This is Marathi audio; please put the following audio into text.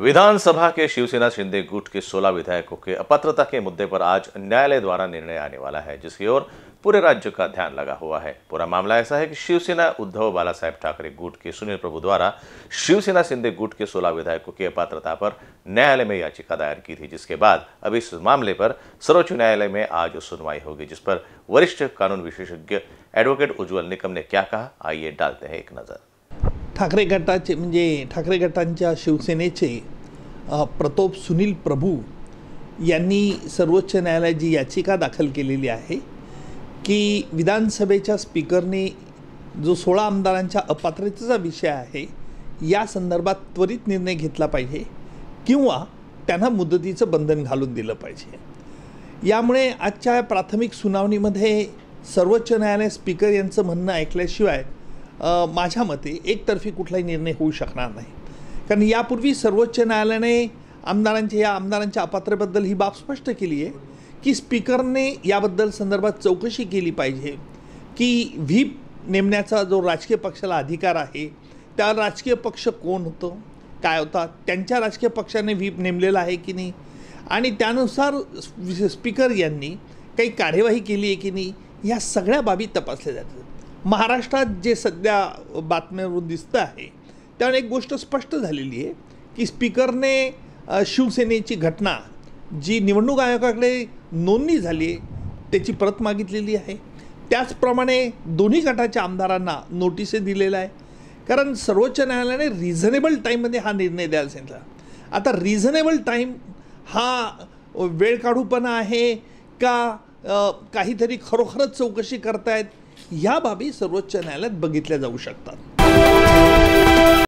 विधानसभा के शिवसेना शिंदे गुट के 16 विधायकों के अपात्रता के मुद्दे पर आज न्यायालय द्वारा निर्णय आने वाला है जिसकी ओर पूरे राज्य का ध्यान लगा हुआ है पूरा मामला ऐसा है कि शिवसेना उद्धव बाला साहेब ठाकरे गुट के सुनील प्रभु द्वारा शिवसेना शिंदे गुट के 16 विधायकों की अपात्रता पर न्यायालय में याचिका दायर की थी जिसके बाद अब इस मामले पर सर्वोच्च न्यायालय में आज सुनवाई होगी जिस पर वरिष्ठ कानून विशेषज्ञ एडवोकेट उज्ज्वल निकम ने क्या कहा आइए डालते हैं एक नजर ठाकरे गटाचे म्हणजे ठाकरे गटांच्या शिवसेनेचे प्रतोप सुनील प्रभू यांनी सर्वोच्च न्यायालयात जी याचिका दाखल केलेली आहे की विधानसभेच्या स्पीकरने जो सोळा आमदारांच्या अपात्रतेचा विषय आहे या संदर्भात त्वरित निर्णय घेतला पाहिजे किंवा त्यांना मुदतीचं बंधन घालून दिलं पाहिजे यामुळे आजच्या प्राथमिक सुनावणीमध्ये सर्वोच्च न्यायालय स्पीकर यांचं म्हणणं ऐकल्याशिवाय माझ्या मते एकतर्फी कुठलाही निर्णय होऊ शकणार नाही कारण यापूर्वी सर्वोच्च न्यायालयाने आमदारांच्या या आमदारांच्या अपात्रेबद्दल ही बाब स्पष्ट केली आहे की स्पीकरने याबद्दल संदर्भात चौकशी केली पाहिजे की व्हीप नेमण्याचा जो राजकीय पक्षाला अधिकार आहे त्या राजकीय पक्ष कोण होतं काय होता त्यांच्या राजकीय पक्षाने व्हीप नेमलेला आहे की नाही आणि त्यानुसार स्पीकर यांनी काही कार्यवाही केली आहे की नाही ह्या सगळ्या बाबी तपासल्या जातात महाराष्ट्रात जे सध्या बातम्यावरून दिसतं आहे त्यामुळे एक गोष्ट स्पष्ट झालेली आहे की स्पीकरने शिवसेनेची घटना जी निवडणूक आयोगाकडे नोंदणी झाली आहे त्याची परत मागितलेली आहे त्याचप्रमाणे दोन्ही गटाच्या आमदारांना नोटिसे दिलेल्या आहे कारण सर्वोच्च न्यायालयाने रिझनेबल टाईममध्ये हा निर्णय द्यायला सांगितला आता रिझनेबल टाईम हा वेळ काढूपणा आहे का काहीतरी खरोखरच चौकशी करतायत ह्या बाबी सर्वोच्च न्यायालयात बघितल्या जाऊ शकतात